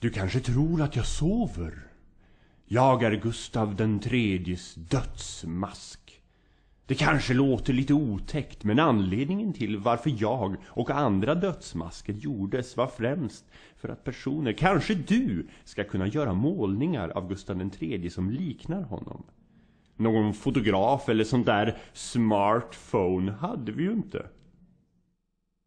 Du kanske tror att jag sover? Jag är Gustav den tredjes dödsmask. Det kanske låter lite otäckt men anledningen till varför jag och andra dödsmasker gjordes var främst för att personer, kanske du, ska kunna göra målningar av Gustav den tredje som liknar honom. Någon fotograf eller sån där smartphone hade vi ju inte.